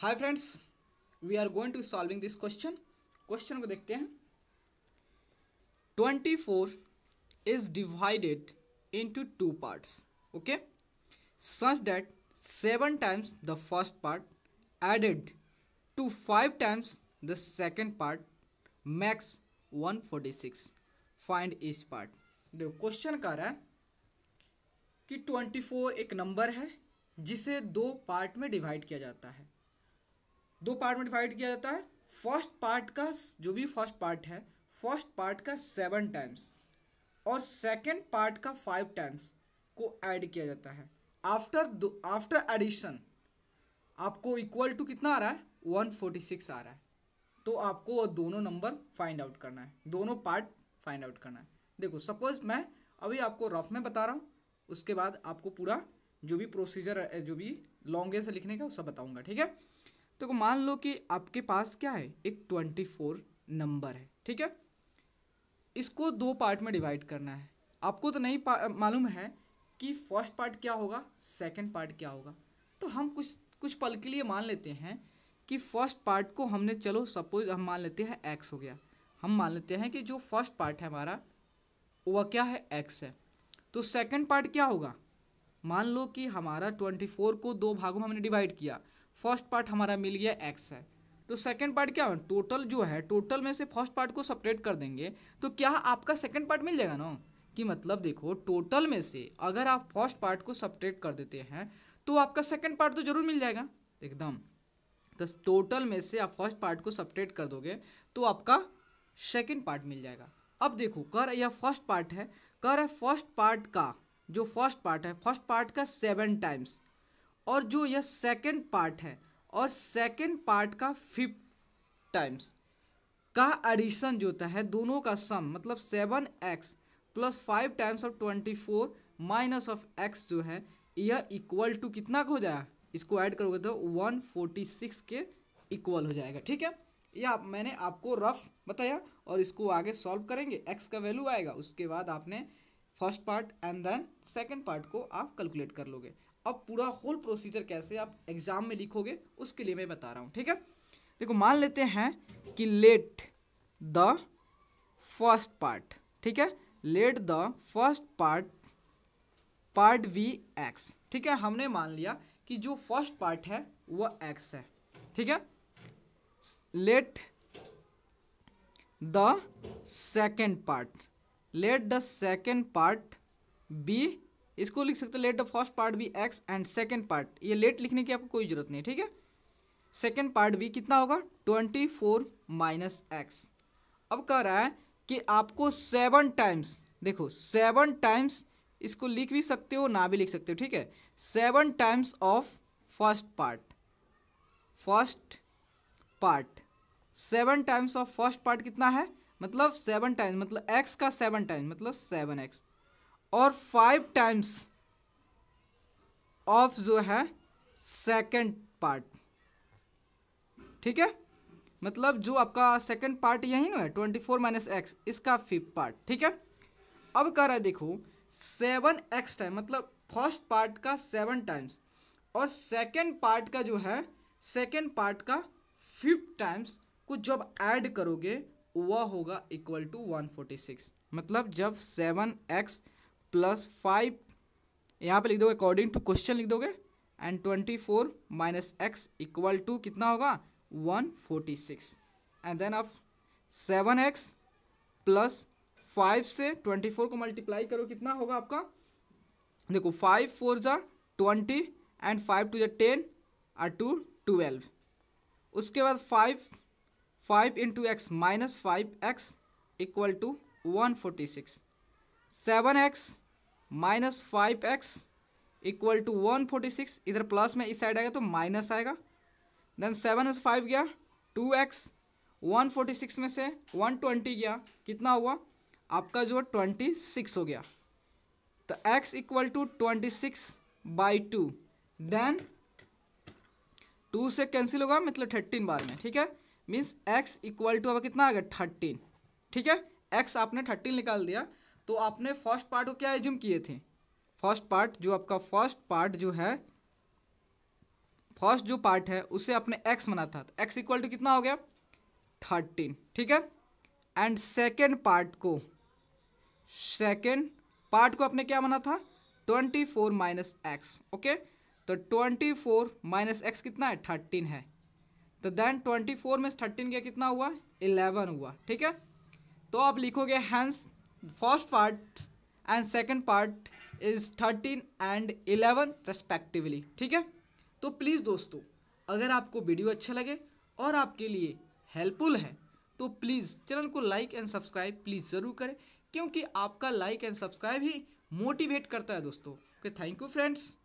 hi friends we are going to solving this question question को देखते हैं twenty four is divided into two parts okay such that seven times the first part added to five times the second part makes one forty six find इस part देखो question कह रहा है कि twenty four एक number है जिसे दो पार्ट में डिवाइड किया जाता है दो पार्ट में डिवाइड किया जाता है फर्स्ट पार्ट का जो भी फर्स्ट पार्ट है फर्स्ट पार्ट का सेवन टाइम्स और सेकेंड पार्ट का फाइव टाइम्स को ऐड किया जाता है आफ्टर आफ्टर एडिशन आपको इक्वल टू कितना आ रहा है वन फोर्टी सिक्स आ रहा है तो आपको दोनों नंबर फाइंड आउट करना है दोनों पार्ट फाइंड आउट करना है देखो सपोज मैं अभी आपको रफ में बता रहा हूँ उसके बाद आपको पूरा जो भी प्रोसीजर जो भी से लिखने का वो सब बताऊँगा ठीक है तो मान लो कि आपके पास क्या है एक ट्वेंटी फोर नंबर है ठीक है इसको दो पार्ट में डिवाइड करना है आपको तो नहीं मालूम है कि फर्स्ट पार्ट क्या होगा सेकंड पार्ट क्या होगा तो हम कुछ कुछ पल के लिए मान लेते हैं कि फर्स्ट पार्ट को हमने चलो सपोज हम मान लेते हैं एक्स हो गया हम मान लेते हैं कि जो फर्स्ट पार्ट है हमारा वह क्या है एक्स है तो सेकंड पार्ट क्या होगा मान लो कि हमारा ट्वेंटी फोर को दो भागों में हमने डिवाइड किया फर्स्ट पार्ट हमारा मिल गया एक्स है तो सेकंड पार्ट क्या है टोटल जो है टोटल में से फर्स्ट पार्ट को सपरेट कर देंगे तो क्या आपका सेकंड पार्ट मिल जाएगा ना कि मतलब देखो टोटल में से अगर आप फर्स्ट पार्ट को सपरेट कर देते हैं तो आपका सेकंड पार्ट तो जरूर मिल जाएगा एकदम तो टोटल में से आप फर्स्ट पार्ट को सपरेट कर दोगे तो आपका सेकेंड पार्ट मिल जाएगा अब देखो कर यह फर्स्ट पार्ट है कर है फर्स्ट पार्ट का जो फर्स्ट पार्ट है फर्स्ट पार्ट का सेवन टाइम्स और जो यह सेकेंड पार्ट है और सेकेंड पार्ट का फिफ्थ टाइम्स का एडिशन जो होता है दोनों का सम मतलब seven x plus five times of twenty four minus of X जो है यह इक्वल टू कितना का हो जाएगा इसको ऐड करोगे तो वन फोर्टी सिक्स के इक्वल हो जाएगा ठीक है या आप, मैंने आपको रफ बताया और इसको आगे सॉल्व करेंगे एक्स का वैल्यू आएगा उसके बाद आपने first part and then second part को आप कैलकुलेट कर लोगे अब पूरा होल प्रोसीजर कैसे आप एग्ज़ाम में लिखोगे उसके लिए मैं बता रहा हूँ ठीक है देखो मान लेते हैं कि लेट द फर्स्ट पार्ट ठीक है let the first part part be X ठीक है हमने मान लिया कि जो फर्स्ट पार्ट है वह एक्स है ठीक है let the second part let the second part be इसको लिख सकते let the first part be x and second part ये लेट लिखने की आपको कोई ज़रूरत नहीं ठीक है सेकेंड पार्ट भी कितना होगा ट्वेंटी फोर माइनस एक्स अब कह रहा है कि आपको सेवन टाइम्स देखो सेवन टाइम्स इसको लिख भी सकते हो ना भी लिख सकते हो ठीक है seven times of first part first part seven times of first part कितना है मतलब सेवन टाइम्स मतलब एक्स का सेवन टाइम्स मतलब सेवन एक्स और फाइव टाइम्स ऑफ जो है सेकंड पार्ट ठीक है मतलब जो आपका सेकंड पार्ट यही ना है ट्वेंटी फोर माइनस एक्स इसका फिफ्थ पार्ट ठीक है अब कह रहा है देखो सेवन एक्स टाइम मतलब फर्स्ट पार्ट का सेवन टाइम्स और सेकेंड पार्ट का जो है सेकेंड पार्ट का फिफ्थ टाइम्स को जब ऐड करोगे वह होगा equal to one forty six मतलब जब सेवन एक्स प्लस फाइव यहाँ पे लिख दोगे अकॉर्डिंग टू क्वेश्चन लिख दोगे and twenty four minus x equal to कितना होगा one forty six and then आप सेवन एक्स प्लस फाइव से ट्वेंटी फोर को मल्टीप्लाई करो कितना होगा आपका देखो फाइव फोर ज़ा ट्वेंटी एंड फाइव टू ज़ा टेन और टू ट्वेल्व उसके बाद five five into x minus five x equal to one forty six seven x minus five x equal to one forty six इधर plus में इस side आएगा तो minus आएगा देन सेवन एस फाइव गया two x one forty six में से one twenty गया कितना हुआ आपका जो ट्वेंटी सिक्स हो गया तो x equal to twenty six by two then two से कैंसिल होगा मतलब थर्टीन बार में ठीक है मीन्स एक्स इक्वल टू अब कितना आ गया थर्टीन ठीक है एक्स आपने थर्टीन निकाल दिया तो आपने फर्स्ट पार्ट को क्या एज्यूम किए थे फर्स्ट पार्ट जो आपका फर्स्ट पार्ट जो है फर्स्ट जो पार्ट है उसे आपने एक्स माना था तो एक्स इक्वल टू कितना हो गया थर्टीन ठीक है एंड सेकेंड पार्ट को सेकेंड पार्ट को आपने क्या माना था twenty four minus x okay तो ट्वेंटी फोर माइनस एक्स कितना है थर्टीन है तो देन ट्वेंटी फोर में थर्टीन का कितना हुआ इलेवन हुआ ठीक है तो आप लिखोगे hence first part and second part is thirteen and eleven respectively ठीक है तो प्लीज़ दोस्तों अगर आपको वीडियो अच्छा लगे और आपके लिए हेल्पफुल है तो प्लीज़ चैनल को लाइक एंड सब्सक्राइब प्लीज़ ज़रूर करें क्योंकि आपका लाइक एंड सब्सक्राइब ही मोटिवेट करता है दोस्तों ओके थैंक यू फ्रेंड्स